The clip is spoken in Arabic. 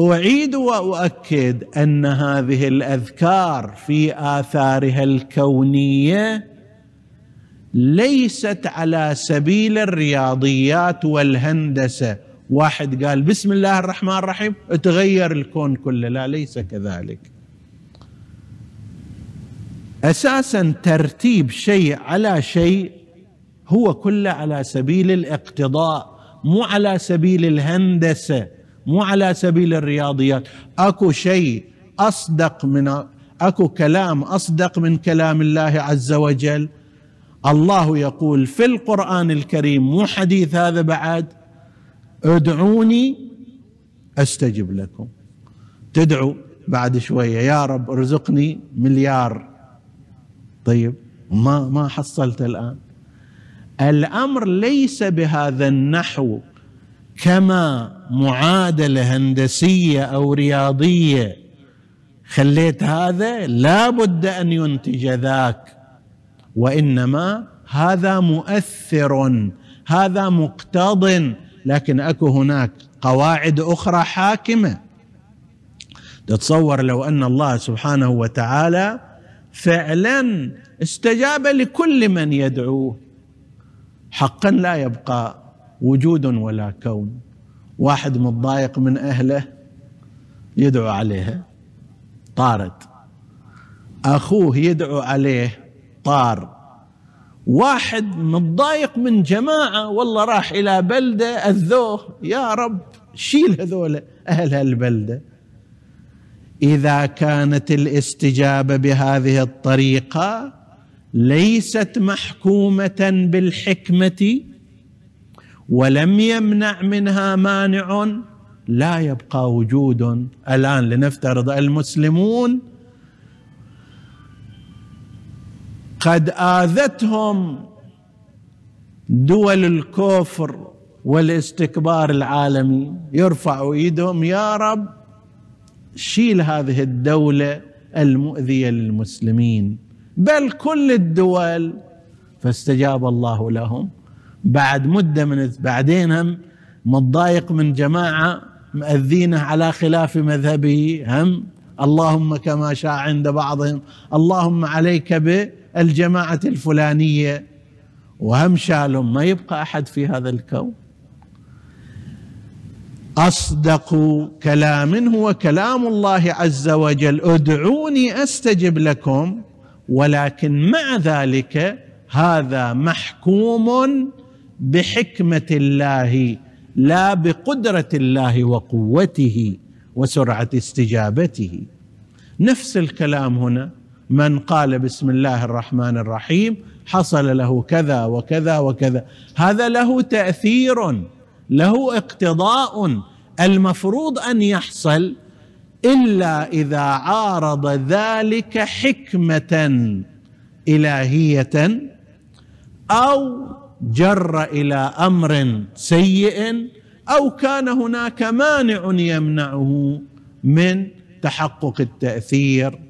اعيد واؤكد ان هذه الاذكار في اثارها الكونيه ليست على سبيل الرياضيات والهندسه واحد قال بسم الله الرحمن الرحيم تغير الكون كله لا ليس كذلك اساسا ترتيب شيء على شيء هو كله على سبيل الاقتضاء مو على سبيل الهندسه مو على سبيل الرياضيات اكو شيء اصدق من اكو كلام اصدق من كلام الله عز وجل الله يقول في القران الكريم مو حديث هذا بعد ادعوني استجب لكم تدعو بعد شويه يا رب ارزقني مليار طيب ما ما حصلت الان الامر ليس بهذا النحو كما معادله هندسيه او رياضيه خليت هذا لا بد ان ينتج ذاك وانما هذا مؤثر هذا مقتض لكن اكو هناك قواعد اخرى حاكمه تتصور لو ان الله سبحانه وتعالى فعلا استجاب لكل من يدعوه حقا لا يبقى وجود ولا كون واحد متضايق من اهله يدعو عليها طارت اخوه يدعو عليه طار واحد متضايق من جماعه والله راح الى بلده اذوه يا رب شيل هذول اهل هالبلده اذا كانت الاستجابه بهذه الطريقه ليست محكومه بالحكمه ولم يمنع منها مانع لا يبقى وجود الان لنفترض المسلمون قد اذتهم دول الكفر والاستكبار العالمي يرفعوا ايدهم يا رب شيل هذه الدوله المؤذيه للمسلمين بل كل الدول فاستجاب الله لهم بعد مدة من بعدين هم متضايق من جماعة مأذينه على خلاف مذهبه هم اللهم كما شاع عند بعضهم اللهم عليك بالجماعة الفلانية وهم شالهم ما يبقى أحد في هذا الكون أصدق كلام هو كلام الله عز وجل ادعوني أستجب لكم ولكن مع ذلك هذا محكوم بحكمه الله لا بقدره الله وقوته وسرعه استجابته نفس الكلام هنا من قال بسم الله الرحمن الرحيم حصل له كذا وكذا وكذا هذا له تاثير له اقتضاء المفروض ان يحصل الا اذا عارض ذلك حكمه الهيه او جر الى امر سيء او كان هناك مانع يمنعه من تحقق التاثير